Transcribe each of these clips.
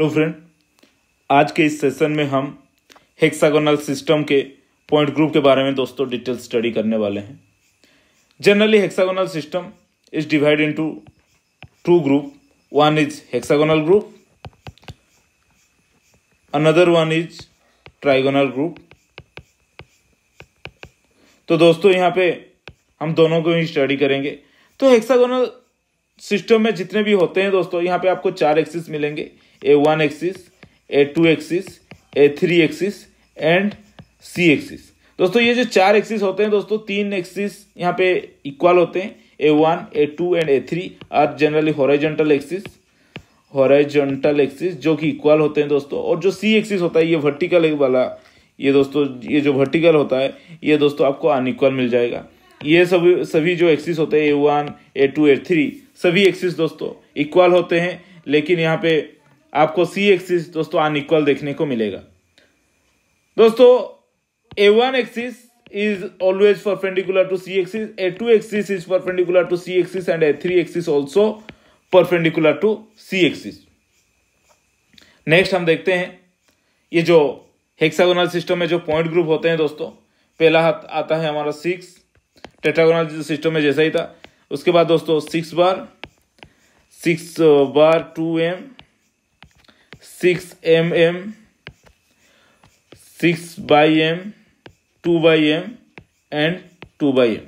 Hello friend आज के इस सेशन में हम हेक्सागोनल सिस्टम के पॉइंट ग्रुप के बारे में दोस्तों डिटेल स्टडी करने वाले हैं generally hexagonal system is divide into two group one is hexagonal group another one is trigonal group तो दोस्तों यहाँ पे हम दोनों को ही स्टडी करेंगे तो हेक्सागोनल सिस्टम में जितने भी होते हैं दोस्तों यहाँ पे आपको चार एक्सिस मिलेंगे A one axis A two axis A three axis and C axis दोस्तों ये जो चार एक्सिस होते हैं दोस्तों तीन एक्सिस यहाँ पे इक्वल होते हैं A one A two and A three are generally horizontal axis horizontal axis जो कि इक्वल होते हैं दोस्तों और जो सी एक्सिस होता है ये वर्टिकल वाला ये दोस्तों ये जो वर्टिकल होता है ये दोस्तों आपको अनइक्वल मिल जाएगा ये सभी सभी जो एक्सिस होते हैं A one A two A three सभी एक्सिस दोस्तों इक्वल होते हैं लेकिन यहाँ पे आपको सी एक्सिस दोस्तों अनइक्वल देखने को मिलेगा दोस्तों ए one axis is always is always perpendicular to c axis a2 axis is perpendicular to c axis and a3 axis also perpendicular to C axis next हम देखते हैं ये जो हेक्सागोनल सिस्टम में जो पॉइंट ग्रुप होते हैं दोस्तों पहला हाथ आता है हमारा सिक्स टेट्रागोनल सिस्टम में जैसा ही था उसके बाद दोस्तों six bar six bar two M six M M six by M two by M and two by M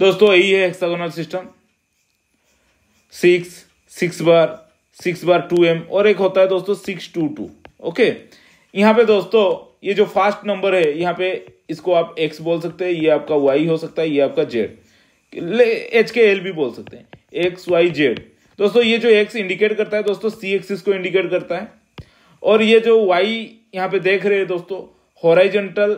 दोस्तों यही है hexagonal system six six bar six bar two M और एक होता है दोस्तों सिक्स टू टू ओके यहाँ पे दोस्तों ये जो फास्ट नंबर है यहाँ पे इसको आप एक्स बोल सकते हैं ये आपका वाई हो सकता है ये आपका जेड एच के एल भी बोल सकते हैं एक्स वाई जेड दोस्तों ये जो एक्स इंडिकेट करता है दोस्तों सी एक्सिस को इंडिकेट करता है और ये जो वाई यहाँ पे देख रहे हैं दोस्तों हॉराइजेंटल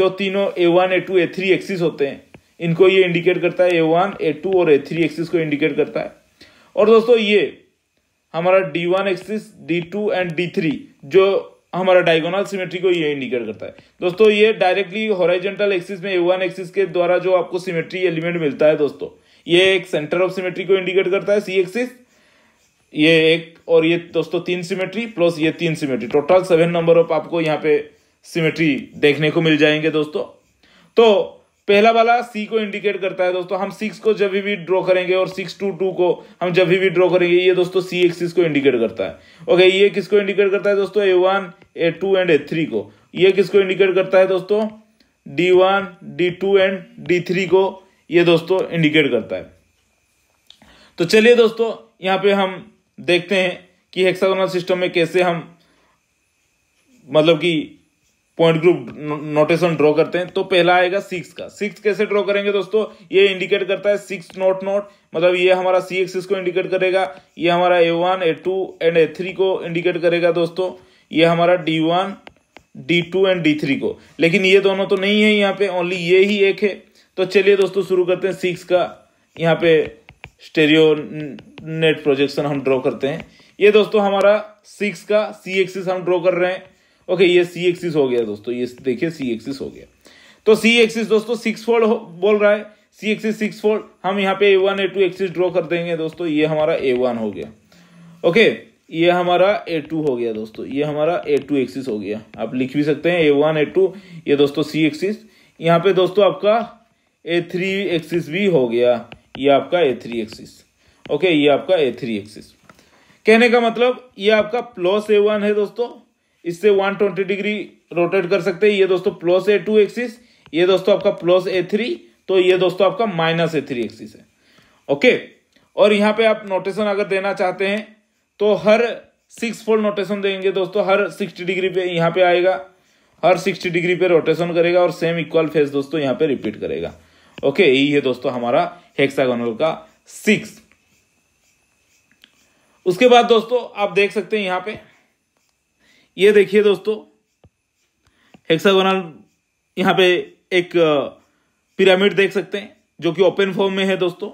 जो तीनों A one A two A three axis होते हैं इनको ये इंडिकेट करता है ए वन ए टू और ए थ्री एक्सिस को इंडिकेट करता है और दोस्तों ये हमारा D one axis D two and D three जो हमारा डायगोनल सिमेट्री को ये इंडिकेट करता है दोस्तों ये डायरेक्टली हॉराइजेंटल एक्सिस में ए वन एक्सिस के द्वारा जो आपको सिमेट्री एलिमेंट मिलता है दोस्तों ये एक सेंटर ऑफ सिमेट्री को इंडिकेट करता है सी एक्सिस ये एक और ये दोस्तों तीन सिमेट्री प्लस ये तीन symmetry total seven number of आपको यहाँ पे सिमेट्री देखने को मिल जाएंगे दोस्तों तो पहला वाला सी को इंडिकेट करता है दोस्तों हम सिक्स को जब भी ड्रॉ करेंगे और सिक्स टू टू को हम जब भी ड्रॉ करेंगे ये दोस्तों सी एक्सिस को इंडिकेट करता है ओके ये किसको इंडिकेट करता है दोस्तों ए one A two and A three को ये किसको इंडिकेट करता है दोस्तों D one D two and D three को ये दोस्तों इंडिकेट करता है तो चलिए दोस्तों यहाँ पे हम देखते हैं कि हेक्सागोनल सिस्टम में कैसे हम मतलब कि पॉइंट ग्रुप नोटेशन ड्रॉ करते हैं तो पहला आएगा सिक्स का सिक्स कैसे ड्रॉ करेंगे दोस्तों ये इंडिकेट करता है सिक्स नोट नोट मतलब ये हमारा सी एक्सिस को इंडिकेट करेगा ये हमारा ए one A two and A three को इंडिकेट करेगा दोस्तों ये हमारा D one D two and D three को लेकिन ये दोनों तो नहीं है यहाँ पे ओनली ये ही एक है तो चलिए दोस्तों शुरू करते हैं सिक्स का यहाँ पे स्टेरियो नेट प्रोजेक्शन हम ड्रॉ करते हैं ये दोस्तों हमारा सिक्स का सी एक्सिस हम ड्रॉ कर रहे हैं ओके ये सी एक्सिस हो गया दोस्तों ये देखिए सी एक्सिस हो गया तो सी एक्सिस दोस्तों सिक्स फोल्ड बोल रहा है सी एक्सिस सिक्स फोल्ड हम यहाँ पे A one A two axis draw कर देंगे दोस्तों ये हमारा ए वन हो गया ओके ये हमारा ए टू हो गया दोस्तों ये हमारा ए टू एक्सिस हो गया आप लिख भी सकते हैं ए वन ए टू ये दोस्तों सी एक्सिस यहाँ पे दोस्तों आपका ए थ्री एक्सिस भी हो गया ये आपका ए थ्री एक्सिस ओके ये आपका ए थ्री एक्सिस कहने का मतलब ये आपका प्लस ए वन है दोस्तों इससे वन ट्वेंटी डिग्री रोटेट कर सकते हैं ये दोस्तों प्लस ए टू एक्सिस ये दोस्तों आपका प्लस ए थ्री तो ये दोस्तों आपका माइनस ए थ्री एक्सिस है ओके और यहाँ पे आप नोटेशन अगर देना चाहते हैं तो हर सिक्स फोल्ड नोटेशन देंगे दोस्तों हर सिक्सटी डिग्री पे यहाँ पे आएगा हर सिक्सटी डिग्री पे रोटेशन करेगा और सेम इक्वल फेस दोस्तों यहाँ पे रिपीट करेगा ओके यही है दोस्तों हमारा हेक्सागोनल का सिक्स उसके बाद दोस्तों आप देख सकते हैं यहां पे ये देखिए दोस्तों हेक्सागोनल यहां पे एक पिरामिड देख सकते हैं जो कि ओपन फॉर्म में है दोस्तों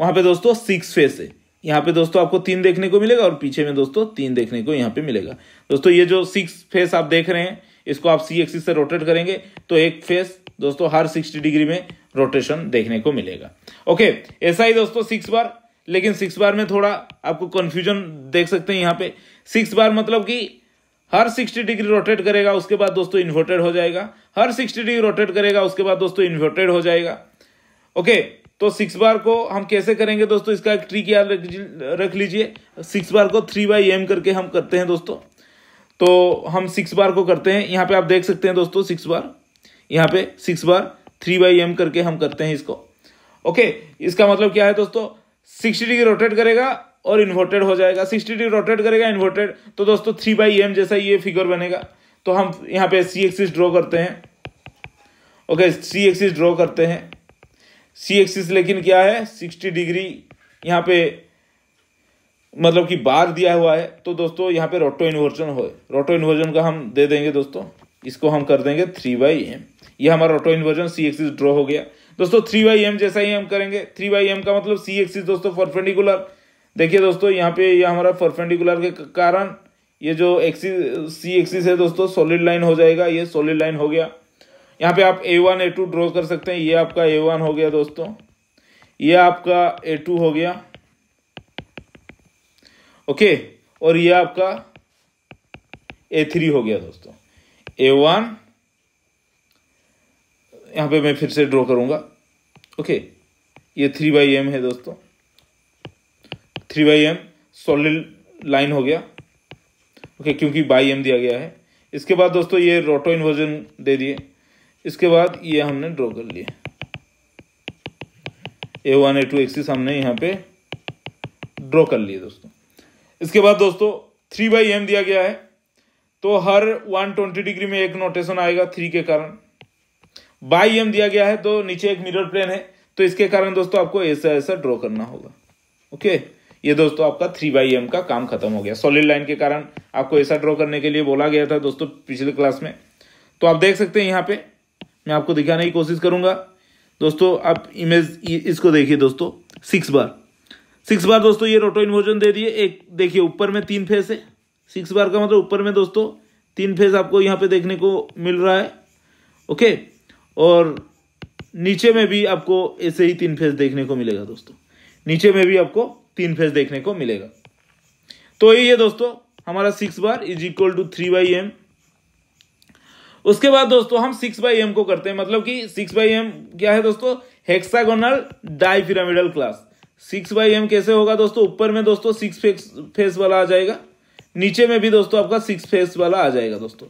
वहां पे दोस्तों सिक्स फेस है यहां पे दोस्तों आपको तीन देखने को मिलेगा और पीछे में दोस्तों तीन देखने को यहां पे मिलेगा दोस्तों ये जो सिक्स फेस आप देख रहे हैं इसको आप सी एक्सिस से रोटेट करेंगे तो एक फेस दोस्तों हर सिक्सटी डिग्री में रोटेशन देखने को मिलेगा ओके ऐसा ही दोस्तों सिक्स बार लेकिन सिक्स बार में थोड़ा आपको कंफ्यूजन देख सकते हैं यहां पे सिक्स बार मतलब कि हर 60 डिग्री रोटेट करेगा उसके बाद दोस्तों इन्वर्टेड हो जाएगा हर 60 डिग्री रोटेट करेगा उसके बाद दोस्तों इन्वर्टेड हो जाएगा ओके तो सिक्स बार को हम कैसे करेंगे दोस्तों इसका एक ट्रिक याद रख लीजिए सिक्स बार को थ्री बाई एम करके हम करते हैं दोस्तों तो हम सिक्स बार को करते हैं यहां पे आप देख सकते हैं दोस्तों सिक्स बार यहां पे six bar three by M करके हम करते हैं इसको ओके इसका मतलब क्या है दोस्तों सिक्सटी डिग्री रोटेट करेगा और इन्वर्टेड हो जाएगा सिक्सटी डिग्री रोटेट करेगा इन्वर्टेड तो दोस्तों थ्री बाई एम जैसा ये फिगर बनेगा तो हम यहाँ पे सी एक्सिस ड्रॉ करते हैं ओके सी एक्सिस ड्रॉ करते हैं सी एक्सिस लेकिन क्या है सिक्सटी डिग्री यहाँ पे मतलब कि बार दिया हुआ है तो दोस्तों यहाँ पे रोटो इन्वर्जन हो रोटो इन्वर्जन का हम दे देंगे दोस्तों इसको हम कर देंगे थ्री बाई एम ये हमारा auto inversion C axis draw हो गया दोस्तों थ्री बाई एम जैसा ही हम करेंगे थ्री बाई एम का मतलब सी एक्सिस दोस्तों परपेंडिकुलर देखिए दोस्तों यहाँ पे ये हमारा परपेंडिकुलर के कारण ये जो एक्सिस सी एक्सिस है दोस्तों सॉलिड लाइन हो जाएगा ये सॉलिड लाइन हो गया यहाँ पे आप A one A two draw कर सकते हैं ये आपका ए वन हो गया दोस्तों ये आपका ए टू हो गया ओके और ये आपका ए थ्री हो गया दोस्तों ए वन यहां पे मैं फिर से ड्रॉ करूंगा ओके ये थ्री बाई एम है दोस्तों three by M solid line हो गया ओके क्योंकि बाई एम दिया गया है इसके बाद दोस्तों ये रोटो इन्वर्जन दे दिए इसके बाद ये हमने ड्रॉ कर लिए A one A two axis हमने यहां पे ड्रॉ कर लिए दोस्तों इसके बाद दोस्तों थ्री बाई एम दिया गया है तो हर 120 डिग्री में एक नोटेशन आएगा थ्री के कारण बाई एम दिया गया है तो नीचे एक मिरर प्लेन है तो इसके कारण दोस्तों आपको ऐसा ऐसा ड्रॉ करना होगा ओके ये दोस्तों आपका थ्री बाई एम का काम खत्म हो गया सॉलिड लाइन के कारण आपको ऐसा ड्रॉ करने के लिए बोला गया था दोस्तों पिछले क्लास में तो आप देख सकते हैं यहाँ पे मैं आपको दिखाने की कोशिश करूंगा दोस्तों आप इमेज इसको देखिए दोस्तों सिक्स बार सिक्स बार दोस्तों ये रोटो इन्वर्जन दे दिए एक देखिए ऊपर में तीन फेस है सिक्स बार का मतलब ऊपर में दोस्तों तीन फेज आपको यहाँ पे देखने को मिल रहा है ओके और नीचे में भी आपको ऐसे ही तीन फेज देखने को मिलेगा दोस्तों नीचे में भी आपको तीन फेज देखने को मिलेगा तो यही है दोस्तों हमारा six bar is equal to three by M उसके बाद दोस्तों हम सिक्स बाई एम को करते हैं मतलब कि सिक्स बाई एम क्या है दोस्तों hexagonal dipyramidal class six by M कैसे होगा दोस्तों ऊपर में दोस्तों सिक्स फेस वाला आ जाएगा नीचे में भी दोस्तों आपका सिक्स फेस वाला आ जाएगा दोस्तों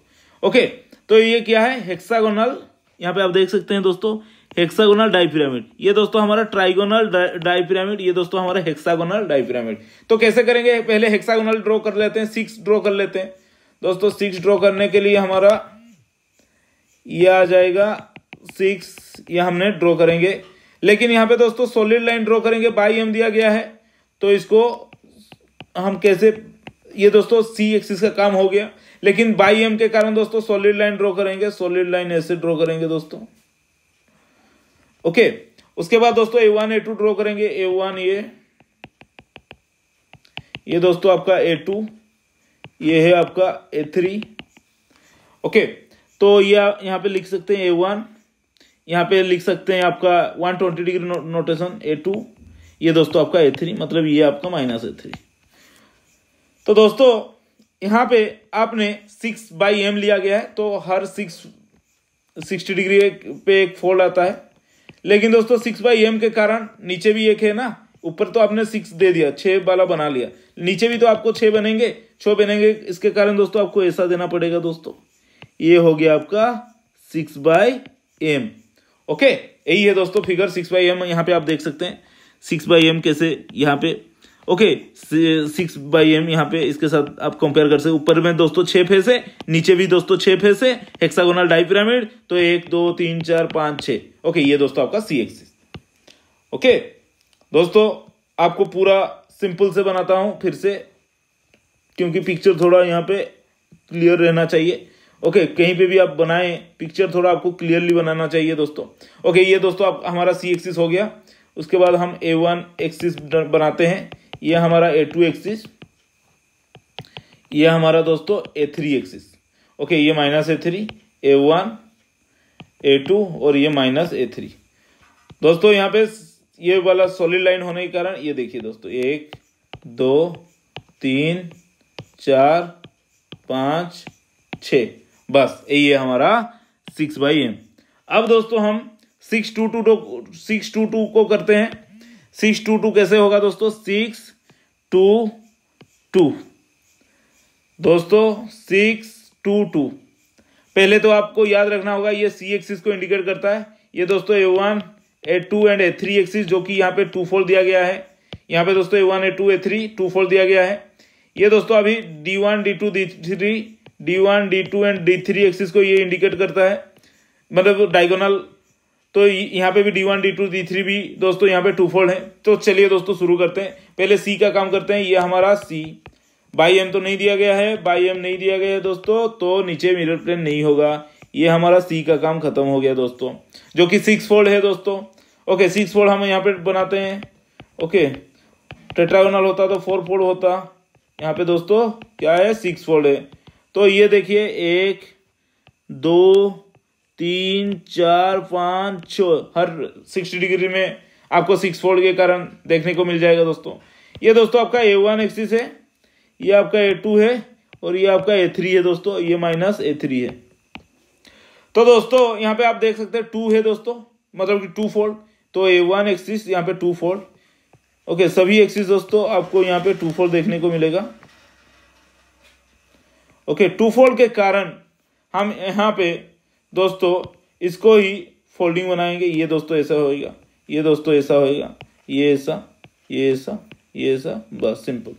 ओके तो ये क्या है हेक्सागोनल यहाँ पे आप देख सकते हैं दोस्तों हेक्सागोनल डाइपिरामिड ये दोस्तों हमारा ट्राइगोनल डाइपिरामिड ये दोस्तों हमारा हेक्सागोनल डाइपिरामिड तो कैसे करेंगे पहले हेक्सागोनल ड्रॉ कर लेते हैं सिक्स ड्रॉ कर लेते हैं दोस्तों सिक्स ड्रॉ करने के लिए हमारा ये आ जाएगा सिक्स ये हमने ड्रॉ करेंगे लेकिन यहाँ पे दोस्तों सॉलिड लाइन ड्रॉ करेंगे बाई एम दिया गया है तो इसको हम कैसे ये दोस्तों सी एक्सिस का काम हो गया लेकिन बाई एम के कारण दोस्तों सॉलिड लाइन ड्रॉ करेंगे सॉलिड लाइन ऐसे ड्रॉ करेंगे दोस्तों ओके उसके बाद दोस्तों ए वन ए टू ड्रॉ करेंगे ए वन ये ये दोस्तों आपका ए टू ये है आपका ए थ्री ओके तो ये यह पे लिख सकते हैं ए वन यहां पे लिख सकते हैं आपका one twenty degree notation a two ये दोस्तों आपका ए थ्री मतलब ये आपका माइनस ए थ्री तो दोस्तों यहाँ पे आपने सिक्स बाई एम लिया गया है तो हर सिक्स सिक्सटी डिग्री पे एक फोल्ड आता है लेकिन दोस्तों सिक्स बाई एम के कारण नीचे भी एक है ना ऊपर तो आपने सिक्स दे दिया छः वाला बना लिया नीचे भी तो आपको छः बनेंगे छः बनेंगे इसके कारण दोस्तों आपको ऐसा देना पड़ेगा दोस्तों ये हो गया आपका सिक्स बाई एम ओके यही है दोस्तों फिगर सिक्स बाई एम यहाँ पे आप देख सकते हैं सिक्स बाई एम कैसे यहाँ पे ओके सिक्स बाई एम यहाँ पे इसके साथ आप कंपेयर कर सकते ऊपर में दोस्तों छह फेस है नीचे भी दोस्तों छः फेस है हेक्सागोनल डाइपिरामिड तो एक दो तीन चार पाँच छः ओके ये दोस्तों आपका सी एक्सिस ओके दोस्तों आपको पूरा सिंपल से बनाता हूं फिर से क्योंकि पिक्चर थोड़ा यहाँ पे क्लियर रहना चाहिए ओके okay, कहीं पे भी आप बनाएं पिक्चर थोड़ा आपको क्लियरली बनाना चाहिए दोस्तों ओके okay, ये दोस्तों आप हमारा सी एक्सिस हो गया उसके बाद हम ए वन एक्सिस बनाते हैं ये हमारा ए टू एक्सिस ये हमारा दोस्तों ए थ्री एक्सिस ओके ये minus A three a one A two और ये माइनस ए थ्री दोस्तों यहाँ पे ये वाला सॉलिड लाइन होने के कारण ये देखिए दोस्तों एक दो तीन चार पाँच छ बस ये हमारा सिक्स बाई एम अब दोस्तों हम six two two two six two two को करते हैं सिक्स टू टू कैसे होगा दोस्तों सिक्स टू टू दोस्तों सिक्स टू टू पहले तो आपको याद रखना होगा ये सी एक्सिस को इंडिकेट करता है ये दोस्तों ए one A two and A three axis जो कि यहाँ पे टू फोर दिया गया है यहाँ पे दोस्तों ए वन ए टू ए थ्री टू फोर दिया गया है ये दोस्तों अभी d one D two D three d one D two and D three axis को ये इंडिकेट करता है मतलब डायगोनल तो यहाँ पे भी d one D two D three भी दोस्तों यहाँ पे टू फोल्ड है तो चलिए दोस्तों शुरू करते हैं पहले सी का काम करते हैं ये हमारा सी बाई एम तो नहीं दिया गया है बाई एम नहीं दिया गया है दोस्तों तो नीचे मिरर प्लेन नहीं होगा ये हमारा सी का काम खत्म हो गया दोस्तों जो कि सिक्स फोल्ड है दोस्तों ओके सिक्स फोल्ड हम यहाँ पे बनाते हैं ओके टेट्रागोनल होता तो फोर फोल्ड होता यहाँ पे दोस्तों क्या है सिक्स फोल्ड है तो ये देखिए एक दो तीन चार पांच छ हर सिक्स डिग्री में आपको सिक्स फोल्ड के कारण देखने को मिल जाएगा दोस्तों ये दोस्तों आपका ए वन एक्सिस है ये आपका ए टू है और ये आपका ए थ्री है दोस्तों ये माइनस ए थ्री है तो दोस्तों यहाँ पे आप देख सकते हैं टू है दोस्तों मतलब कि टू फोल्ड तो ए वन एक्सिस यहाँ पे टू फोल्ड ओके सभी एक्सिस दोस्तों आपको यहाँ पे टू फोल्ड देखने को मिलेगा ओके टू फोल्ड के कारण हम यहाँ पे दोस्तों इसको ही फोल्डिंग बनाएंगे ये दोस्तों ऐसा होएगा ये दोस्तों ऐसा होएगा ये ऐसा ये ऐसा ये ऐसा बस सिंपल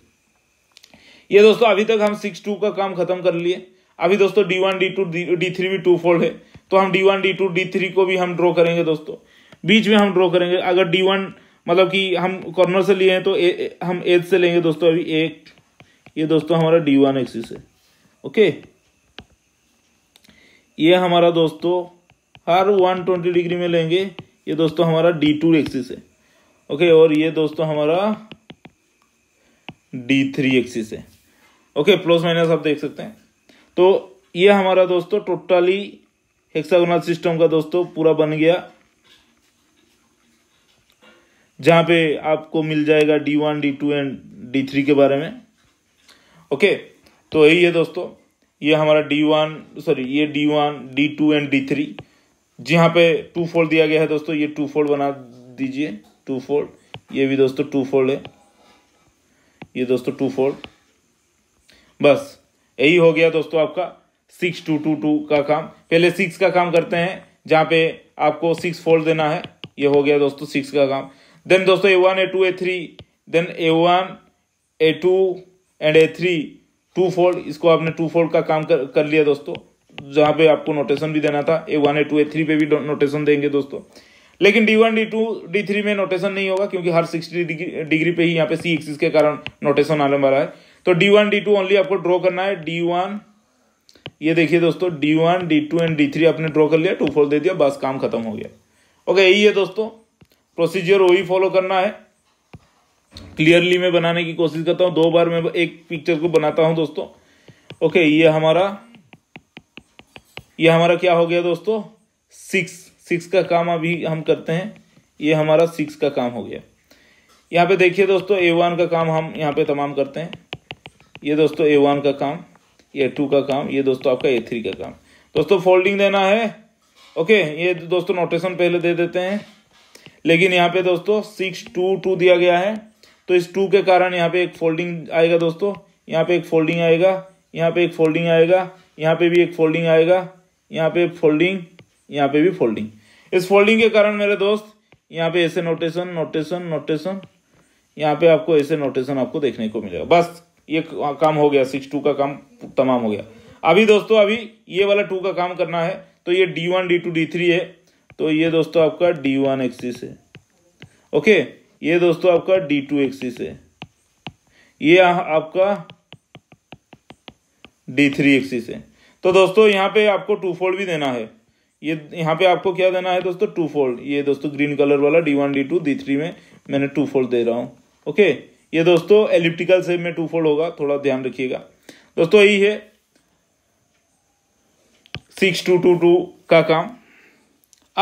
ये दोस्तों अभी तक हम सिक्स टू का काम खत्म कर लिए अभी दोस्तों D one D two D three भी टू फोल्ड है तो हम D one D two D three को भी हम ड्रॉ करेंगे दोस्तों बीच में हम ड्रॉ करेंगे अगर डी वन मतलब कि हम कॉर्नर से लिए हैं तो ए, ए हम एज से लेंगे दोस्तों अभी एक ये दोस्तों हमारा डी वन एक्सिस है ओके ये हमारा दोस्तों हर 120 डिग्री में लेंगे ये दोस्तों हमारा डी टू एक्सिस है ओके और ये दोस्तों हमारा डी थ्री एक्सिस है ओके प्लस माइनस आप देख सकते हैं तो ये हमारा दोस्तों टोटली हेक्सागोनल सिस्टम का दोस्तों पूरा बन गया जहां पे आपको मिल जाएगा d one D two and D three के बारे में ओके तो यही है दोस्तों ये हमारा डी वन सॉरी ये d one D two and D three जहाँ पे टू फोल्ड दिया गया है दोस्तों ये टू फोल्ड बना दीजिए टू फोल्ड ये भी दोस्तों टू फोल्ड है ये दोस्तों टू फोल्ड बस यही हो गया दोस्तों आपका सिक्स टू टू टू का काम पहले सिक्स का काम करते हैं जहाँ पे आपको सिक्स फोल्ड देना है ये हो गया दोस्तों सिक्स का काम देन दोस्तों ए one A two A three then a one A two and A three two fold इसको आपने टू फोल्ड का काम कर, कर लिया दोस्तों जहाँ पे आपको नोटेशन भी देना था a one A two A three पे भी नोटेशन देंगे दोस्तों लेकिन d one D two D three में नोटेशन नहीं होगा क्योंकि हर सिक्सटी डिग्री डिग्री पे ही यहाँ पे सी एक्सिस के कारण नोटेशन आने वाला है तो d one D two only आपको ड्रॉ करना है डी वन ये देखिए दोस्तों D one D two and D three आपने ड्रॉ कर लिया टू फोर दे दिया बस काम खत्म हो गया ओके यही है दोस्तों प्रोसीजर वही फॉलो करना है क्लियरली मैं बनाने की कोशिश करता हूँ दो बार मैं एक पिक्चर को बनाता हूँ दोस्तों ओके ये हमारा ये हमारा क्या हो गया दोस्तों सिक्स सिक्स का काम अभी हम करते हैं ये हमारा सिक्स का काम हो गया यहाँ पे देखिए दोस्तों ए वन का काम हम यहाँ पे तमाम करते हैं ये दोस्तों ए वन का काम ये टू का काम ये दोस्तों आपका ए थ्री का काम दोस्तों फोल्डिंग देना है ओके ये दोस्तों नोटेशन पहले दे देते हैं लेकिन यहाँ पे दोस्तों सिक्स टू टू दिया गया है तो इस टू के कारण यहाँ पे एक फोल्डिंग आएगा दोस्तों यहाँ पे एक फोल्डिंग आएगा यहाँ पे एक फोल्डिंग आएगा यहाँ पे भी एक फोल्डिंग आएगा यहाँ पे फोल्डिंग यहाँ पे भी फोल्डिंग इस फोल्डिंग के कारण मेरे दोस्त यहाँ पे ऐसे नोटेशन नोटेशन नोटेशन यहाँ पे आपको ऐसे नोटेशन आपको देखने को मिलेगा बस ये काम हो गया सिक्स टू का काम तमाम हो गया अभी दोस्तों अभी ये वाला टू का काम करना है तो ये d one D two D three है तो ये दोस्तों आपका डी वन एक्सिस है ओके ये दोस्तों आपका डी टू एक्सिस है ये आ, आपका डी थ्री एक्सिस है तो दोस्तों यहाँ पे आपको टू फोल्ड भी देना है ये यहाँ पे आपको क्या देना है दोस्तों टू फोल्ड ये दोस्तों ग्रीन कलर वाला d one D two D three में मैंने टू फोल्ड दे रहा हूँ ओके ये दोस्तों एलिप्टिकल से में टू फोल्ड होगा थोड़ा ध्यान रखिएगा दोस्तों यही है सिक्स टू टू टू का काम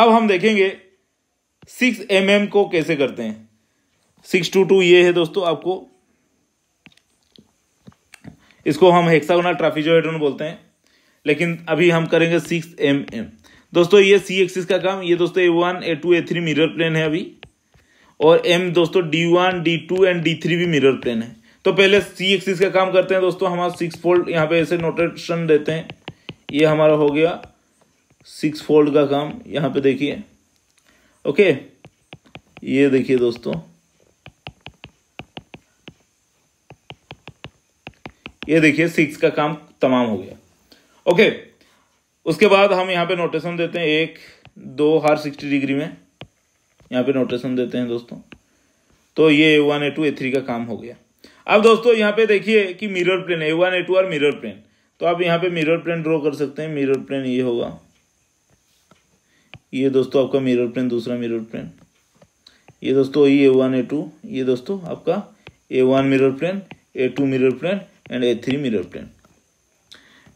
अब हम देखेंगे सिक्स एम mm को कैसे करते हैं सिक्स टू टू ये है दोस्तों आपको इसको हम हेक्सागोनल ट्राफिजोहेड्रॉन बोलते हैं लेकिन अभी हम करेंगे सिक्स एम एम दोस्तों ये सी एक्सिस का काम ये दोस्तों ए वन ए टू ए थ्री मिरर प्लेन है अभी और एम दोस्तों D one D two and D three भी मिरर प्लेन है तो पहले सी एक्सिस का काम करते हैं दोस्तों हमारा सिक्स फोल्ड यहाँ पे ऐसे नोटेशन देते हैं ये हमारा हो गया सिक्स फोल्ड का काम यहाँ पे देखिए ओके ये देखिए दोस्तों ये देखिए सिक्स का काम तमाम हो गया ओके उसके बाद हम यहाँ पे नोटेशन देते हैं एक दो हर सिक्सटी डिग्री में यहाँ पे नोटेशन देते हैं दोस्तों तो ये a one A two A three का काम हो गया अब दोस्तों यहाँ पे देखिए कि mirror plane a one A two और मिरर प्लेन तो आप यहाँ पे मिरर प्लेन ड्रॉ कर सकते हैं मिरर प्लेन ये होगा ये दोस्तों आपका मिरर प्लेन दूसरा मिरर प्लेन ये दोस्तों ये ए वन ए टू ये दोस्तों आपका a one mirror plane a two mirror plane and A three mirror plane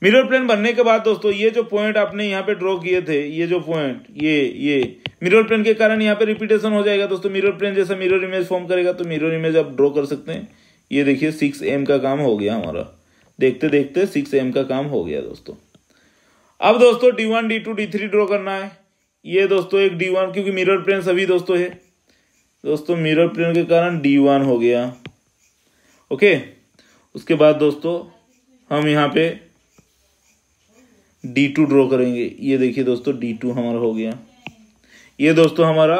mirror plane बनने के बाद दोस्तों ये जो पॉइंट आपने यहाँ पे ड्रॉ किए थे ये जो पॉइंट ये ये मिरर प्लेन के कारण यहाँ पे रिपीटेशन हो जाएगा दोस्तों मिरर प्लेन जैसा मिरर इमेज फॉर्म करेगा तो मिरर इमेज आप ड्रॉ कर सकते हैं ये देखिए सिक्स एम का काम हो गया हमारा देखते देखते सिक्स एम का काम हो गया दोस्तों अब दोस्तों D one D two D three draw करना है ये दोस्तों एक डी वन क्योंकि मिरर प्लेन सभी दोस्तों है दोस्तों मिरर प्लेन के कारण डी वन हो गया ओके okay? उसके बाद दोस्तों हम यहाँ पे डी टू ड्रॉ करेंगे ये देखिए दोस्तों डी टू हमारा हो गया ये दोस्तों हमारा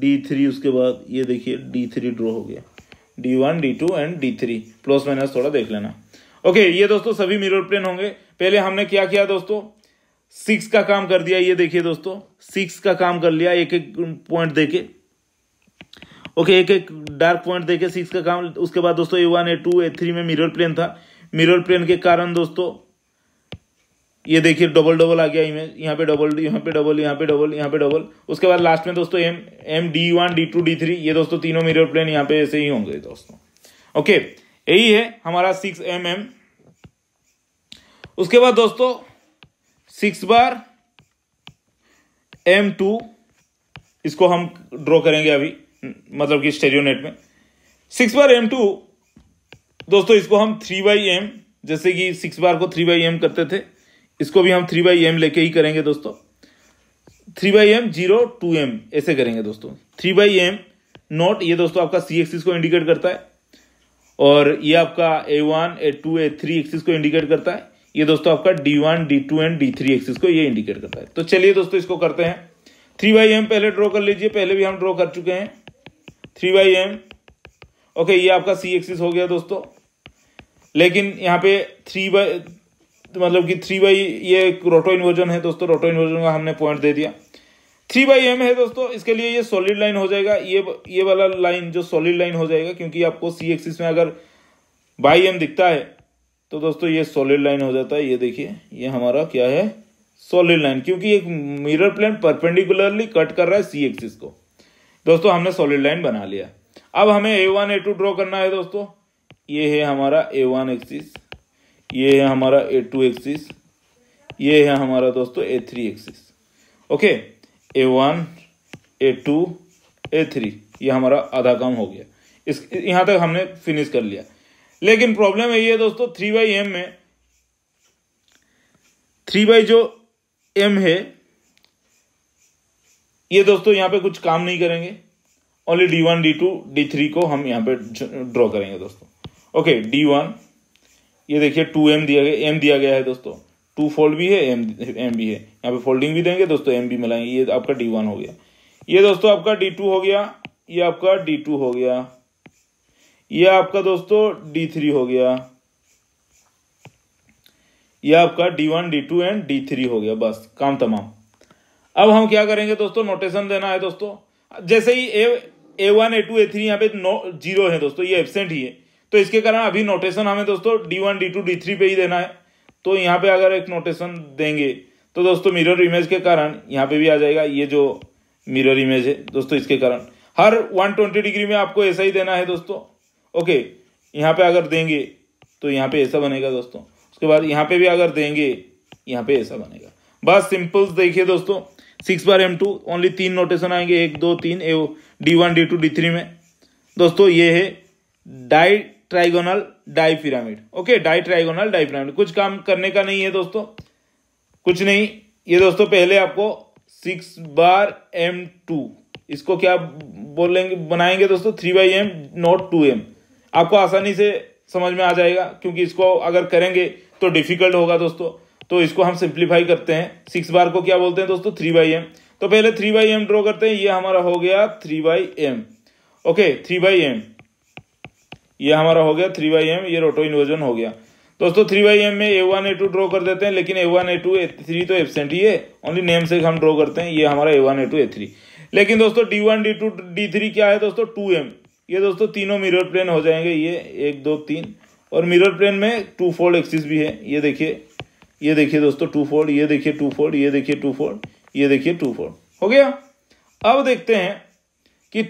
डी थ्री उसके बाद ये देखिए डी थ्री ड्रॉ हो गया d one D two and D three plus minus थोड़ा देख लेना ओके ये दोस्तों सभी मिरर प्लेन होंगे पहले हमने क्या किया दोस्तों सिक्स का काम कर दिया ये देखिए दोस्तों सिक्स का काम कर लिया एक एक पॉइंट देके ओके एक एक डार्क पॉइंट देखे सिक्स का काम उसके बाद दोस्तों ए वन ए टू ए थ्री में मिरर प्लेन था मिरर प्लेन के कारण दोस्तों ये देखिए डबल डबल आ गया इमेज यहाँ पे डबल यहाँ पे डबल यहाँ पे डबल यहाँ पे डबल उसके बाद लास्ट में दोस्तों m m d one D two D three ये दोस्तों तीनों मिरर प्लेन यहाँ पे ऐसे ही होंगे दोस्तों ओके यही है हमारा सिक्स एम एम उसके बाद दोस्तों सिक्स बार एम टू इसको हम ड्रॉ करेंगे अभी मतलब कि स्टेरियोनेट में सिक्स बार एम टू दोस्तों इसको हम थ्री बाई एम जैसे कि सिक्स बार को थ्री बाई एम करते थे इसको भी हम थ्री बाई एम लेके ही करेंगे दोस्तों three by m zero two m ऐसे करेंगे दोस्तों थ्री बाई एम नॉट ये दोस्तों आपका सी एक्सिस को इंडिकेट करता है और ये आपका a one A two A three axis को इंडिकेट करता है ये दोस्तों आपका d one D two and D three axis को ये इंडिकेट करता है तो चलिए दोस्तों इसको करते हैं थ्री बाई एम पहले ड्रॉ कर लीजिए पहले भी हम ड्रॉ कर चुके हैं थ्री बाई एम ओके ये आपका सी एक्सिस हो गया दोस्तों लेकिन यहाँ पे थ्री बाई मतलब कि थ्री बाई ये एक रोटो इन्वर्जन है दोस्तों रोटो इन्वर्जन का हमने पॉइंट दे दिया थ्री बाई एम है दोस्तों इसके लिए ये सॉलिड लाइन हो जाएगा ये ये वाला लाइन जो सॉलिड लाइन हो जाएगा क्योंकि आपको सी एक्सिस में अगर बाई एम दिखता है तो दोस्तों ये सॉलिड लाइन हो जाता है ये देखिए ये हमारा क्या है सॉलिड लाइन क्योंकि एक मिरर प्लेन परपेंडिकुलरली कट कर रहा है सी एक्सिस को दोस्तों हमने सॉलिड लाइन बना लिया अब हमें a one A two draw करना है दोस्तों ये है हमारा ए वन एक्सिस ये है हमारा ए टू एक्सिस ये है हमारा दोस्तों a three axis okay A one A two A three ये हमारा आधा काम हो गया इस यहां तक हमने फिनिश कर लिया लेकिन प्रॉब्लम यही है दोस्तों थ्री बाई एम में थ्री बाई जो एम है ये दोस्तों यहाँ पे कुछ काम नहीं करेंगे only d one D two D three को हम यहाँ पे ड्रॉ करेंगे दोस्तों ओके डी वन ये देखिए टू एम दिया गया एम दिया गया है दोस्तों टू फोल्ड भी है एम एम भी है यहाँ पे फोल्डिंग भी देंगे दोस्तों एम भी मिलाएंगे ये आपका डी वन हो गया ये दोस्तों आपका डी टू हो गया ये आपका डी टू हो गया ये आपका दोस्तों डी थ्री हो गया यह आपका d one D two and D three हो गया बस काम तमाम अब हम क्या करेंगे दोस्तों नोटेशन देना है दोस्तों जैसे ही a a one A two A three यहाँ पे नो जीरो है दोस्तों ये एबसेंट ही है तो इसके कारण अभी नोटेशन हमें दोस्तों D one D two D three पे ही देना है तो यहाँ पे अगर एक नोटेशन देंगे तो दोस्तों मिरर इमेज के कारण यहाँ पे भी आ जाएगा ये जो मिरर इमेज है दोस्तों इसके कारण हर 120 डिग्री में आपको ऐसा ही देना है दोस्तों ओके यहाँ पे अगर देंगे तो यहाँ पे ऐसा बनेगा दोस्तों उसके बाद यहाँ पे भी अगर देंगे यहाँ पे ऐसा बनेगा बस सिंपल देखिए दोस्तों six bar m two only तीन नोटेशन आएंगे एक दो तीन a d one D two D three में दोस्तों ये है ditrigonal dipyramid okay ditrigonal dipyramid कुछ काम करने का नहीं है दोस्तों कुछ नहीं ये दोस्तों पहले आपको सिक्स बार एम टू इसको क्या बोलेंगे बनाएंगे दोस्तों three by m not two m आपको आसानी से समझ में आ जाएगा क्योंकि इसको अगर करेंगे तो डिफिकल्ट होगा दोस्तों तो इसको हम सिंप्लीफाई करते हैं सिक्स बार को क्या बोलते हैं दोस्तों थ्री बाई एम तो पहले थ्री बाई एम ड्रॉ करते हैं ये हमारा हो गया three by m okay three by M ये हमारा हो गया थ्री बाई एम ये रोटो इन्वर्जन हो गया दोस्तों थ्री बाई एम में a one A two draw कर देते हैं लेकिन a one A two A three तो एबसेंट ही है ओनली नेम से हम ड्रॉ करते हैं ये हमारा ए वन ए टू ए थ्री लेकिन दोस्तों D one D two D three क्या है दोस्तों टू एम ये दोस्तों तीनों मिरर प्लेन हो जाएंगे ये एक दो तीन और मिरर प्लेन में टू फोल्ड एक्सिस भी है ये देखिए ये देखिए दोस्तों टू फोल्ड ये देखिए टू फोल्ड ये देखिए टू फोल्ड ये देखिए टू फोल्ड हो गया अब देखते हैं कि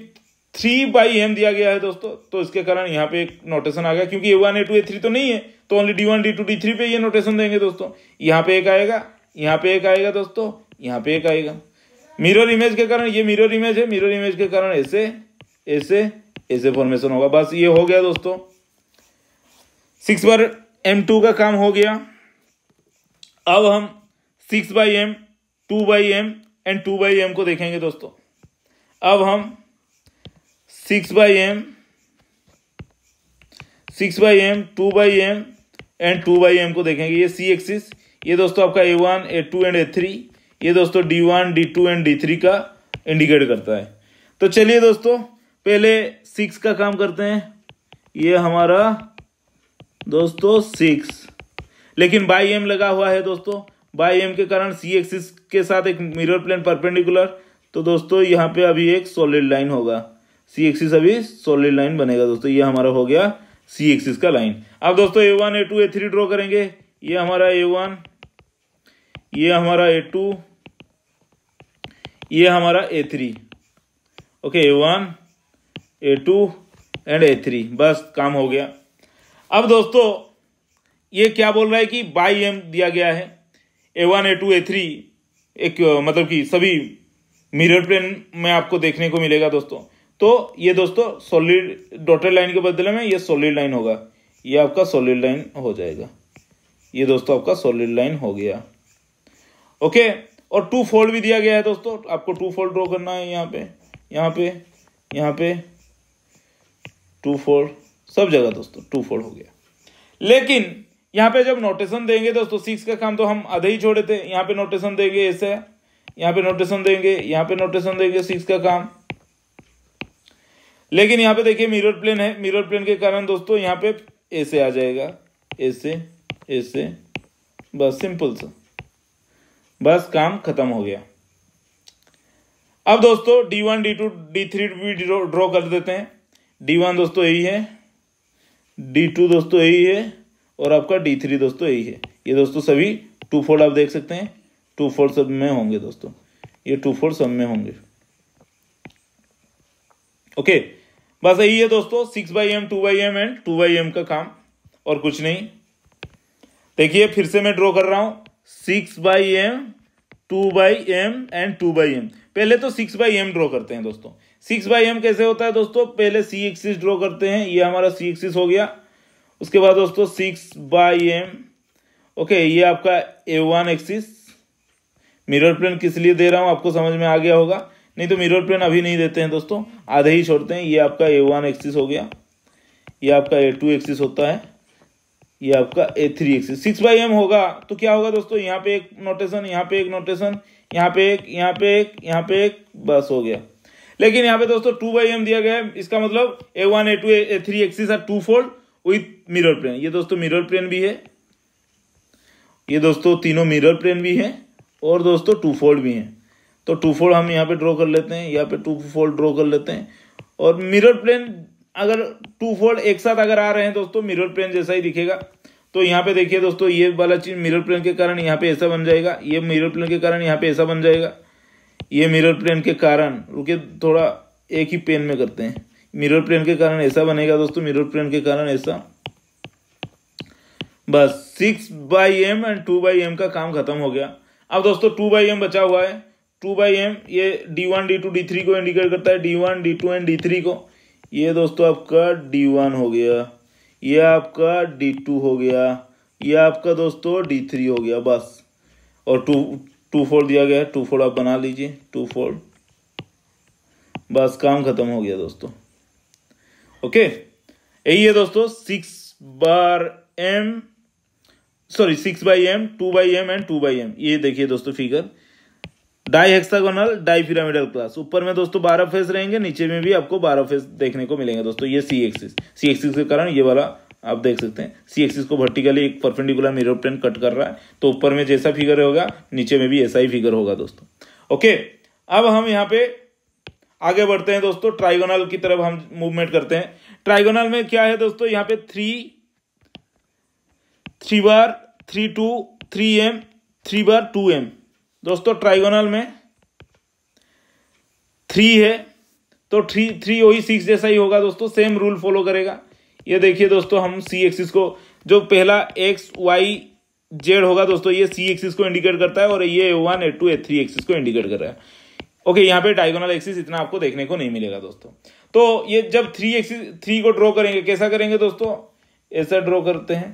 थ्री बाई एम दिया गया है दोस्तों तो इसके कारण यहाँ पे एक नोटेशन आ गया क्योंकि a one A two A three तो नहीं है तो only d one D two D three पे ये नोटेशन देंगे दोस्तों यहाँ पे एक आएगा यहाँ पे एक आएगा दोस्तों यहाँ पे एक आएगा मिरर इमेज के कारण ये मिरर इमेज है मिरर इमेज के कारण ऐसे ऐसे ऐसे फॉर्मेशन होगा बस ये हो गया दोस्तों सिक्स बार एम टू का काम हो गया अब हम six by M two by M and two by m को देखेंगे दोस्तों अब हम six by m six by M two by M and two by m को देखेंगे ये सी एक्सिस ये दोस्तों आपका a one A two and A three ये दोस्तों D one D two and D three का इंडिकेट करता है तो चलिए दोस्तों पहले सिक्स का काम करते हैं ये हमारा दोस्तों सिक्स लेकिन बाई एम लगा हुआ है दोस्तों बाई एम के कारण सी एक्सिस के साथ एक मिरर प्लेन परपेंडिकुलर तो दोस्तों यहाँ पे अभी एक सॉलिड लाइन होगा सी एक्सिस अभी सॉलिड लाइन बनेगा दोस्तों ये हमारा हो गया सी एक्सिस का लाइन अब दोस्तों ए वन ए टू ए थ्री ड्रॉ करेंगे ये हमारा ए वन ये हमारा ए टू ये हमारा a three okay A one A two and A three बस काम हो गया अब दोस्तों ये क्या बोल रहा है कि बाई एम दिया गया है ए वन ए टू ए थ्री एक मतलब कि सभी मिरर प्लेन में आपको देखने को मिलेगा दोस्तों तो ये दोस्तों सॉलिड डॉटेड लाइन के बदले में ये सॉलिड लाइन होगा ये आपका सॉलिड लाइन हो जाएगा ये दोस्तों आपका सॉलिड लाइन हो गया ओके और टू फोल्ड भी दिया गया है दोस्तों आपको टू फोल्ड ड्रॉ करना है यहाँ पे यहाँ पे यहाँ पे टू फोल्ड सब जगह दोस्तों टू फोल्ड हो गया लेकिन यहाँ पे जब नोटेशन देंगे दोस्तों सिक्स का काम तो हम आधे ही छोड़े थे यहाँ पे नोटेशन देंगे ऐसे यहाँ पे नोटेशन देंगे यहाँ पे नोटेशन देंगे सिक्स का काम लेकिन यहाँ पे देखिए मिरर प्लेन है मिरर प्लेन के कारण दोस्तों यहाँ पे ऐसे आ जाएगा ऐसे ऐसे बस सिंपल सा बस काम खत्म हो गया अब दोस्तों D one D two D three भी ड्रॉ कर देते हैं डी वन दोस्तों यही है डी टू दोस्तों यही है और आपका डी थ्री दोस्तों यही है ये दोस्तों सभी टू फोर्ड आप देख सकते हैं टू फोर्ड सब में होंगे दोस्तों ये टू फोर्ड सब में होंगे ओके बस यही है दोस्तों six by M two by M and two by m का काम और कुछ नहीं देखिए फिर से मैं ड्रॉ कर रहा हूं six by M two by M and two by m पहले तो सिक्स बाई एम ड्रॉ करते हैं दोस्तों सिक्स बाई एम कैसे होता है दोस्तों पहले सी एक्सिस ड्रॉ करते हैं ये हमारा सी एक्सिस हो गया उसके बाद दोस्तों सिक्स बाई एम ओके ये आपका a one axis mirror plane किस लिए दे रहा हूँ आपको समझ में आ गया होगा नहीं तो मिरर प्लेन अभी नहीं देते हैं दोस्तों आधे ही छोड़ते हैं ये आपका ए वन एक्सिस हो गया ये आपका ए टू एक्सिस होता है ये आपका a three axis six by m होगा तो क्या होगा दोस्तों यहाँ पे एक नोटेशन यहाँ पे एक नोटेशन यहाँ पे एक यहाँ पे एक यहाँ पे एक बस हो गया लेकिन यहाँ पे दोस्तों टू बाई एम दिया गया है इसका मतलब a one A two A three axis two fold with mirror plane ये दोस्तों मिरर प्लेन भी है ये दोस्तों तीनों मिरर प्लेन भी है और दोस्तों टू फोल्ड भी हैं तो टू फोल्ड हम यहाँ पे ड्रॉ कर लेते हैं यहाँ पे टू फोल्ड ड्रॉ कर लेते हैं और मिरर प्लेन अगर टू फोल्ड एक साथ अगर आ रहे हैं दोस्तों मिरर प्लेन जैसा ही दिखेगा तो यहाँ पे देखिए दोस्तों ये वाला चीज़ मिरर प्लेन के कारण यहाँ पे ऐसा बन जाएगा ये मिरर प्लेन के कारण यहाँ पे ऐसा बन जाएगा ये मिरर प्लेन के कारण रुके थोड़ा एक ही पेन में करते हैं मिरर प्लेन के कारण ऐसा बनेगा दोस्तों मिरर प्लेन के कारण ऐसा बस six by M and two by m का काम खत्म हो गया अब दोस्तों टू बाई एम बचा हुआ है टू बाई एम ये d one D two D three को इंडिकेट करता है d one D two and D three को ये दोस्तों आपका डी वन हो गया ये आपका डी टू हो गया ये आपका दोस्तों डी थ्री हो गया बस और टू टू फोर दिया गया है टू फोर आप बना लीजिए टू फोर बस काम खत्म हो गया दोस्तों ओके यही है दोस्तों six bar m sorry six by M two by M and two by M ये देखिए दोस्तों figure dihexagonal dipyramidal class ऊपर में दोस्तों बारह फेस रहेंगे नीचे में भी आपको बारह फेस देखने को मिलेंगे दोस्तों ये सी एक्सिस सी एक्सिस के कारण ये वाला आप देख सकते हैं सी एक्सिस को वर्टिकली एक परपेंडिकुलर मिरर प्लेन कट कर रहा है तो ऊपर में जैसा फिगर होगा नीचे में भी ऐसा ही फिगर होगा दोस्तों ओके अब हम यहाँ पे आगे बढ़ते हैं दोस्तों ट्राइगोनल की तरफ हम मूवमेंट करते हैं ट्राइगोनल में क्या है दोस्तों यहाँ पे three three bar three two three M three bar two M दोस्तों ट्राइगोनल में थ्री है तो थ्री थ्री वही सिक्स जैसा ही होगा दोस्तों सेम रूल फॉलो करेगा ये देखिए दोस्तों हम सी एक्सिस को जो पहला एक्स वाई जेड होगा दोस्तों ये सी एक्सिस को इंडिकेट करता है और ये वन ए टू ए थ्री एक्सिस को इंडिकेट कर रहा है ओके यहाँ पे डायगोनल एक्सिस इतना आपको देखने को नहीं मिलेगा दोस्तों तो ये जब थ्री एक्सिस थ्री को ड्रॉ करेंगे कैसा करेंगे दोस्तों ऐसा ड्रॉ करते हैं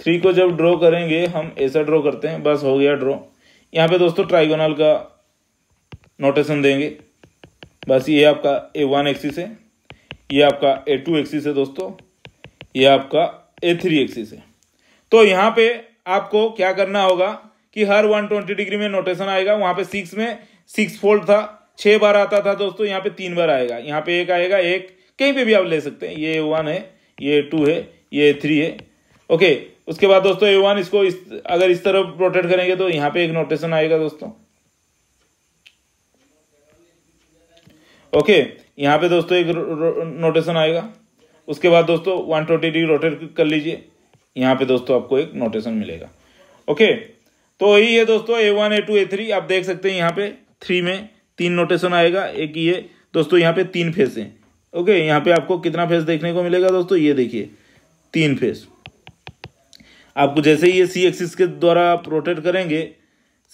थ्री को जब ड्रॉ करेंगे हम ऐसा ड्रॉ करते हैं बस हो गया ड्रॉ यहाँ पे दोस्तों ट्राइगोनल का नोटेशन देंगे बस ये आपका ए वन एक्सिस है ये आपका ए टू एक्सिस है दोस्तों ये आपका ए थ्री एक्सिस है तो यहाँ पे आपको क्या करना होगा कि हर 120 डिग्री में नोटेशन आएगा वहाँ पे सिक्स में सिक्स फोल्ड था छः बार आता था दोस्तों यहाँ पे तीन बार आएगा यहाँ पे एक आएगा एक कहीं पे भी आप ले सकते हैं ये वन है ये टू है ये थ्री है ओके उसके बाद दोस्तों ए वन इसको इस अगर इस तरफ रोटेट करेंगे तो यहाँ पे एक नोटेशन आएगा दोस्तों ओके यहाँ पे दोस्तों एक नोटेशन आएगा उसके बाद दोस्तों वन ट्वेंटी डिग्री रोटेट कर लीजिए यहाँ पे दोस्तों आपको एक नोटेशन मिलेगा ओके तो यही है दोस्तों ए वन ए टू ए थ्री आप देख सकते हैं यहाँ पे थ्री में तीन नोटेशन आएगा एक ये दोस्तों यहाँ पे तीन फेस हैं ओके यहाँ पे आपको कितना फेस देखने को मिलेगा दोस्तों ये देखिए तीन फेस आपको जैसे ही ये सी एक्सिस के द्वारा आप रोटेट करेंगे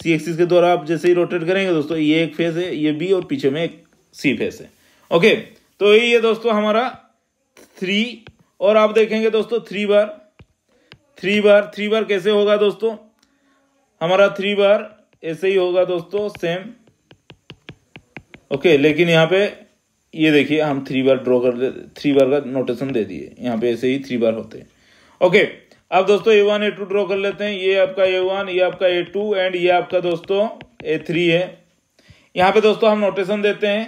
सी एक्सिस के द्वारा आप जैसे ही रोटेट करेंगे दोस्तों ये एक फेस है ये बी और पीछे में एक सी फेस है ओके तो यही है दोस्तों हमारा थ्री और आप देखेंगे दोस्तों three bar three bar three bar कैसे होगा दोस्तों हमारा थ्री बार ऐसे ही होगा दोस्तों सेम ओके लेकिन यहाँ पे ये देखिए हम थ्री बार ड्रॉ कर थ्री बार का नोटेशन दे दिए यहाँ पे ऐसे ही थ्री बार होते हैं ओके अब दोस्तों ए वन ए टू ड्रॉ कर लेते हैं ये आपका ए वन ये आपका ए टू एंड ये आपका दोस्तों ए थ्री है यहाँ पे दोस्तों हम नोटेशन देते हैं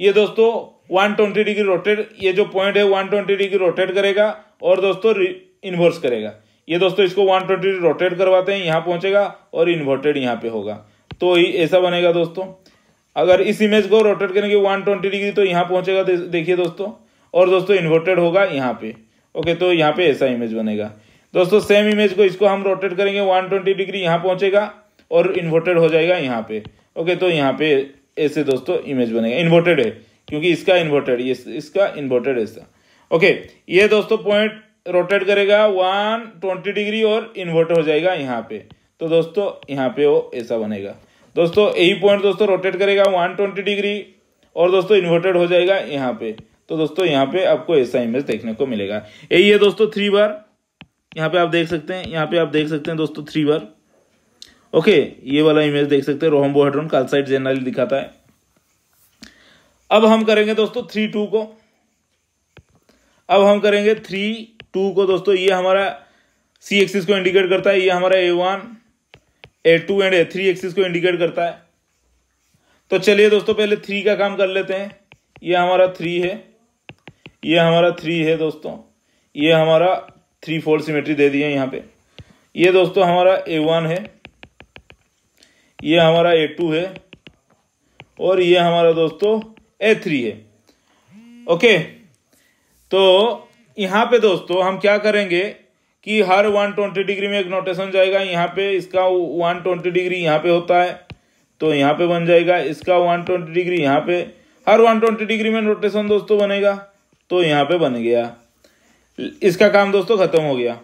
ये दोस्तों 120 डिग्री रोटेट ये जो पॉइंट है 120 डिग्री रोटेट करेगा और दोस्तों इन्वर्स करेगा ये दोस्तों इसको 120 डिग्री रोटेट करवाते हैं यहाँ पहुंचेगा और इन्वर्टेड यहाँ पे होगा तो ऐसा बनेगा दोस्तों अगर इस इमेज को रोटेट करेंगे वन ट्वेंटी डिग्री तो यहाँ पहुंचेगा देखिए दोस्तों और दोस्तों इन्वर्टेड होगा यहाँ पे ओके तो यहाँ पे ऐसा इमेज बनेगा दोस्तों सेम इमेज को इसको हम रोटेट करेंगे वन ट्वेंटी डिग्री यहाँ पहुंचेगा और इन्वर्टेड हो जाएगा यहाँ पे ओके तो यहाँ पे ऐसे दोस्तों इमेज बनेगा इन्वर्टेड है क्योंकि इसका इन्वर्टेड ये इसका इन्वर्टेड ऐसा ओके ये दोस्तों पॉइंट रोटेट करेगा वन ट्वेंटी डिग्री और इन्वर्ट हो जाएगा यहाँ पे तो दोस्तों यहाँ पे वो ऐसा बनेगा दोस्तों यही पॉइंट दोस्तों रोटेट करेगा वन ट्वेंटी डिग्री और दोस्तों इन्वर्टेड हो जाएगा यहाँ पे तो दोस्तों यहाँ पे आपको ऐसा इमेज देखने को मिलेगा यही है दोस्तों थ्री बार यहाँ पे आप देख सकते हैं यहाँ पे आप देख सकते हैं दोस्तों थ्री बार ओके ये वाला इमेज देख सकते हैं रोहम्बो हेड्रोन कालसाइड जनरली दिखाता है अब हम करेंगे दोस्तों थ्री टू को अब हम करेंगे थ्री टू को दोस्तों ये हमारा सी एक्सिस को इंडिकेट करता है ये हमारा ए one A two and A three axis को इंडिकेट करता है तो चलिए दोस्तों पहले थ्री का काम कर लेते हैं ये हमारा थ्री है ये हमारा थ्री है दोस्तों ये हमारा थ्री फोर सिमेट्री दे दिए यहाँ पे ये दोस्तों हमारा ए वन है ये हमारा ए टू है और ये हमारा दोस्तों ए थ्री है ओके तो यहाँ पे दोस्तों हम क्या करेंगे कि हर 120 डिग्री में एक नोटेशन जाएगा यहाँ पे इसका 120 डिग्री यहाँ पे होता है तो यहाँ पे बन जाएगा इसका 120 डिग्री यहाँ पे हर 120 डिग्री में नोटेशन दोस्तों बनेगा तो यहाँ पे बन गया इसका काम दोस्तों खत्म हो गया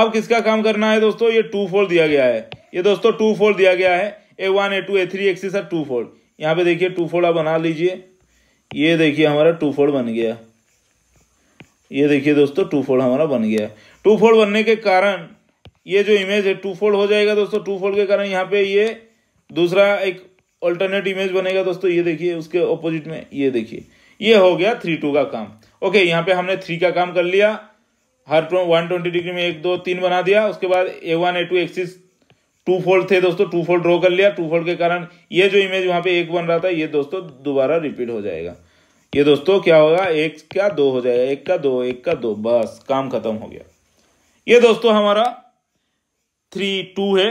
अब किसका काम करना है दोस्तों ये टू फोल्ड दिया गया है ये दोस्तों टू फोल्ड दिया गया है ए वन ए टू ए थ्री एक्सिस टू फोल्ड यहाँ पे देखिए टू फोल्ड आप बना लीजिए ये देखिए हमारा टू फोल्ड बन गया ये देखिए दोस्तों टू फोल्ड हमारा बन गया टू फोल्ड बनने के कारण ये जो इमेज है टू फोल्ड हो जाएगा दोस्तों टू फोल्ड के कारण यहाँ पे ये दूसरा एक अल्टरनेट इमेज बनेगा दोस्तों ये देखिए उसके ऑपोजिट में ये देखिए ये हो गया थ्री टू का काम ओके यहाँ पे हमने थ्री का काम कर लिया हर वन ट्वेंटी डिग्री में एक दो तीन बना दिया उसके बाद A one A two axis two fold थे दोस्तों टू फोल्ड ड्रॉ कर लिया टू फोल्ड के कारण ये जो इमेज वहां पे एक बन रहा था ये दोस्तों दोबारा रिपीट हो जाएगा ये दोस्तों क्या होगा एक का दो हो जाएगा एक का दो एक का दो बस काम खत्म हो गया ये दोस्तों हमारा थ्री टू है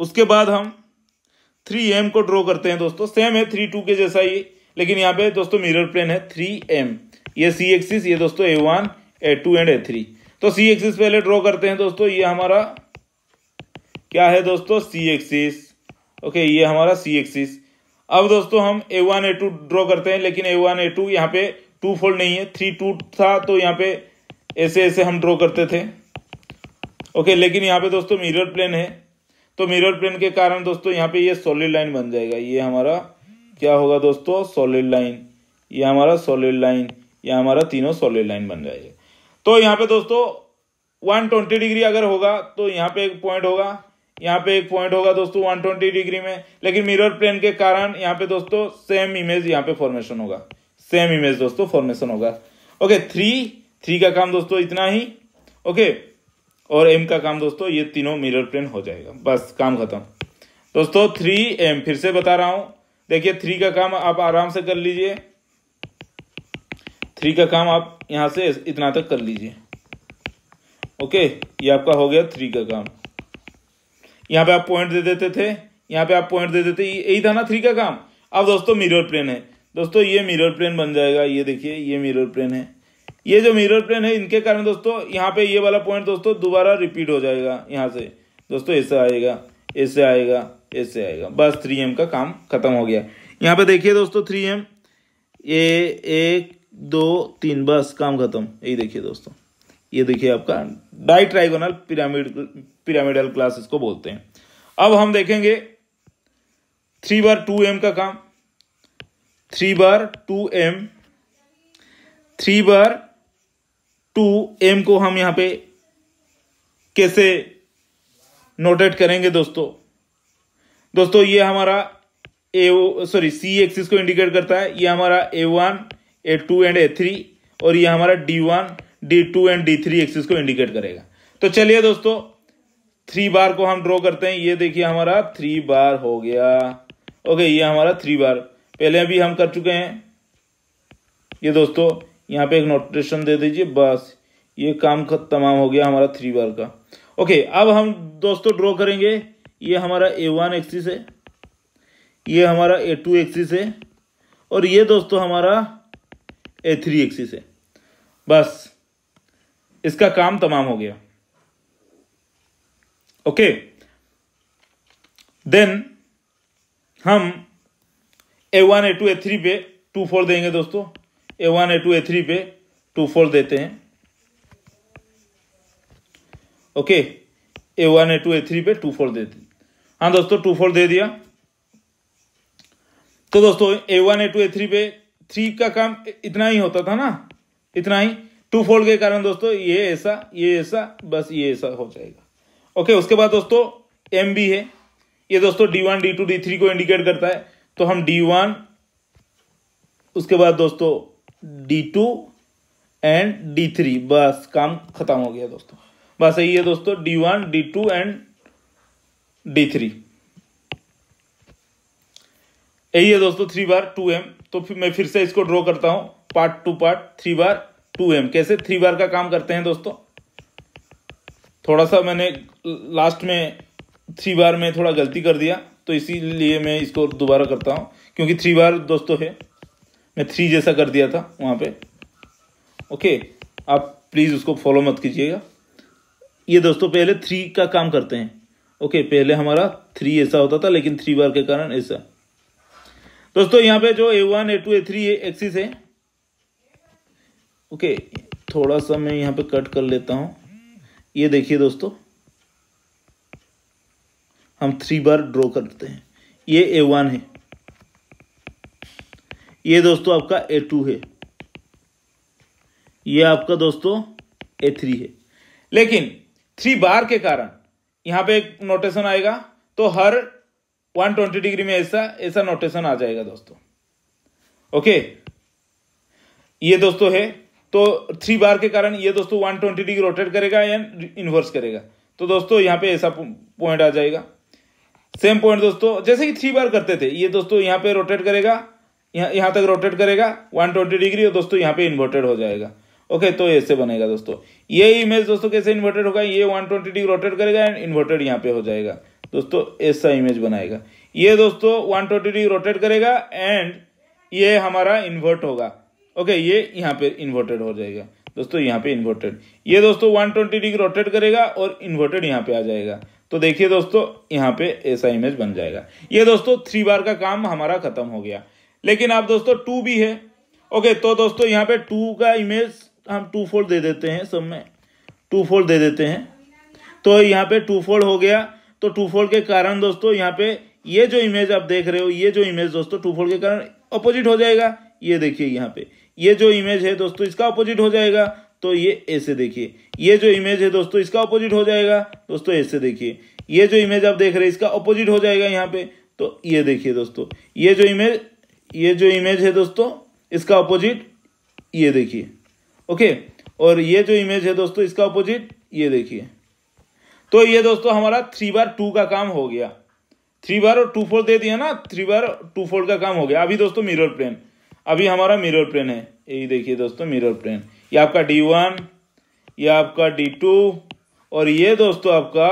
उसके बाद हम थ्री एम को ड्रॉ करते हैं दोस्तों सेम है थ्री टू के जैसा ही लेकिन यहाँ पे दोस्तों मिरर प्लेन है थ्री एम ये सी एक्सिस ये दोस्तों ए one A two and A three तो सी एक्सिस पहले ड्रॉ करते हैं दोस्तों ये हमारा क्या है दोस्तों सी एक्सिस ओके ये हमारा सी एक्सिस अब दोस्तों हम A one A two draw करते हैं लेकिन ए वन ए टू यहाँ पे टू फोल्ड नहीं है थ्री टू था तो यहाँ पे ऐसे ऐसे हम ड्रॉ करते थे ओके लेकिन यहाँ पे दोस्तों मिरर प्लेन है तो मिरर प्लेन के कारण दोस्तों यहाँ पे ये सॉलिड लाइन बन जाएगा ये हमारा क्या होगा दोस्तों सॉलिड लाइन ये हमारा सॉलिड लाइन ये हमारा तीनों सॉलिड लाइन बन जाएगा तो यहाँ पे दोस्तों वन ट्वेंटी डिग्री अगर होगा तो यहाँ पे एक पॉइंट होगा यहाँ पे एक पॉइंट होगा दोस्तों वन ट्वेंटी डिग्री में लेकिन मिरर प्लेन के कारण यहाँ पे दोस्तों सेम इमेज यहाँ पे फॉर्मेशन होगा सेम इमेज दोस्तों फॉर्मेशन होगा ओके थ्री थ्री का काम दोस्तों इतना ही ओके और एम का काम दोस्तों ये तीनों मिरर प्लेन हो जाएगा बस काम खत्म दोस्तों थ्री एम फिर से बता रहा हूं देखिए थ्री का काम आप आराम से कर लीजिए थ्री का काम आप यहां से इतना तक कर लीजिए ओके ये आपका हो गया थ्री का काम यहां पे आप पॉइंट दे देते थे यहां पे आप पॉइंट दे देते यही था ना थ्री का काम अब दोस्तों मिरर प्लेन है दोस्तों ये मिरर प्लेन बन जाएगा ये देखिए ये मिरर प्लेन है ये जो मिरर प्लेन है इनके कारण दोस्तों यहाँ पे ये वाला पॉइंट दोस्तों दोबारा रिपीट हो जाएगा यहाँ से दोस्तों ऐसे आएगा ऐसे आएगा ऐसे आएगा बस थ्री एम का काम खत्म हो गया यहाँ पे देखिए दोस्तों थ्री एम ये एक दो तीन बस काम खत्म यही देखिए दोस्तों ये देखिए आपका ditrigonal pyramid pyramidal class इसको बोलते हैं अब हम देखेंगे थ्री बार टू एम का काम three bar two M three bar two M को हम यहां पे कैसे नोटेट करेंगे दोस्तों दोस्तों ये हमारा ए सॉरी सी एक्सिस को इंडिकेट करता है ये हमारा ए one A two and A three और ये हमारा D one D two and D three axis को इंडिकेट करेगा तो चलिए दोस्तों थ्री बार को हम ड्रॉ करते हैं ये देखिए हमारा थ्री बार हो गया ओके ये हमारा थ्री बार पहले भी हम कर चुके हैं ये दोस्तों यहाँ पे एक नोटेशन दे दीजिए बस ये काम तमाम हो गया हमारा थ्री बार का ओके अब हम दोस्तों ड्रॉ करेंगे ये हमारा ए वन एक्सिस है ये हमारा ए टू एक्सिस है और ये दोस्तों हमारा ए थ्री एक्सिस है बस इसका काम तमाम हो गया ओके देन हम A one A two A three पे टू फोर देंगे दोस्तों ए वन ए टू ए थ्री पे टू फोर देते हैं ओके ए वन ए टू ए थ्री पे टू फोर देते हाँ दोस्तों टू फोर दे दिया तो दोस्तों ए वन ए टू ए थ्री पे थ्री का काम इतना ही होता था ना इतना ही टू फोल्ड के कारण दोस्तों ये ऐसा ये ऐसा बस ये ऐसा हो जाएगा ओके उसके बाद दोस्तों एम बी है ये दोस्तों D one D two D three को इंडिकेट करता है तो हम डी वन उसके बाद दोस्तों D two and D three बस काम खत्म हो गया दोस्तों बस यही है दोस्तों D one D two and D three यही है दोस्तों थ्री बार टू एम तो फिर मैं फिर से इसको ड्रॉ करता हूं part two part three bar two M कैसे थ्री बार का काम करते हैं दोस्तों थोड़ा सा मैंने लास्ट में थ्री बार में थोड़ा गलती कर दिया तो इसीलिए मैं इसको दोबारा करता हूं क्योंकि थ्री बार दोस्तों है मैं थ्री जैसा कर दिया था वहाँ पे ओके आप प्लीज़ उसको फॉलो मत कीजिएगा ये दोस्तों पहले थ्री का काम करते हैं ओके पहले हमारा थ्री ऐसा होता था लेकिन थ्री बार के कारण ऐसा दोस्तों यहाँ पे जो A one A two A three axis है ओके थोड़ा सा मैं यहाँ पे कट कर लेता हूँ ये देखिए दोस्तों हम थ्री बार ड्रॉ करते हैं ये ए वन है ये दोस्तों आपका ए टू है ये आपका दोस्तों ए थ्री है लेकिन थ्री बार के कारण यहां पे एक नोटेशन आएगा तो हर 120 डिग्री में ऐसा ऐसा नोटेशन आ जाएगा दोस्तों ओके ये दोस्तों है तो थ्री बार के कारण ये दोस्तों 120 डिग्री रोटेट करेगा या इन्वर्स करेगा तो दोस्तों यहां पे ऐसा पॉइंट आ जाएगा सेम पॉइंट दोस्तों जैसे कि थ्री बार करते थे ये दोस्तों यहां पे रोटेट करेगा यहाँ यहाँ तक रोटेट करेगा 120 डिग्री और दोस्तों यहाँ पे इन्वर्टेड हो जाएगा ओके तो ऐसे बनेगा दोस्तों ये इमेज दोस्तों कैसे इन्वर्टेड होगा ये 120 डिग्री रोटेट करेगा एंड इन्वर्टेड यहाँ पे हो जाएगा दोस्तों ऐसा इमेज बनाएगा ये दोस्तों 120 डिग्री रोटेट करेगा एंड ये हमारा इन्वर्ट होगा ओके ये यहाँ पे इन्वर्टेड हो जाएगा दोस्तों यहाँ पे इन्वर्टेड ये दोस्तों ट्वेंटी डिग्री रोटेट करेगा और इन्वर्टेड यहाँ पे आ जाएगा तो देखिए दोस्तों यहाँ पे ऐसा इमेज बन जाएगा ये दोस्तों थ्री बार का काम हमारा खत्म हो गया लेकिन आप दोस्तों टू भी है ओके तो दोस्तों यहाँ पे टू का इमेज हम टू फोल्ड दे देते हैं सब में टू फोल्ड दे देते हैं तो यहाँ पे टू फोल्ड हो गया तो टू फोल्ड के कारण दोस्तों यहाँ पे ये जो इमेज आप देख रहे हो ये जो इमेज दोस्तों टू फोल्ड के कारण अपोजिट हो जाएगा ये देखिए यहाँ पे ये जो इमेज है दोस्तों इसका अपोजिट हो जाएगा तो ये ऐसे देखिए ये जो इमेज है दोस्तों इसका अपोजिट हो जाएगा दोस्तों ऐसे देखिए ये जो इमेज आप देख रहे हैं इसका अपोजिट हो जाएगा यहाँ पे तो ये देखिए दोस्तों ये जो इमेज ये जो इमेज है दोस्तों इसका अपोजिट ये देखिए ओके और ये जो इमेज है दोस्तों इसका अपोजिट ये देखिए तो ये दोस्तों हमारा थ्री बार टू का काम हो गया थ्री बार और टू फोर दे दिया ना थ्री बार टू फोर का काम हो गया अभी दोस्तों मिरर प्लेन अभी हमारा मिरर प्लेन है यही देखिए दोस्तों मिरर प्लेन ये आपका डी वन ये आपका डी टू और ये दोस्तों आपका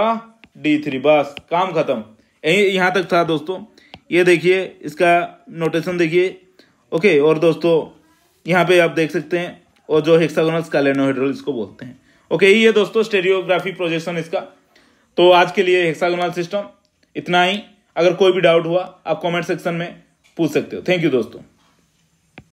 डी थ्री बस काम खत्म यही यहां तक था दोस्तों ये देखिए इसका नोटेशन देखिए ओके और दोस्तों यहाँ पे आप देख सकते हैं और जो हेक्सागोनल स्कालेनोहेड्रल इसको बोलते हैं ओके ये दोस्तों स्टेरियोग्राफी प्रोजेक्शन इसका तो आज के लिए हेक्सागोनल सिस्टम इतना ही अगर कोई भी डाउट हुआ आप कमेंट सेक्शन में पूछ सकते हो थैंक यू दोस्तों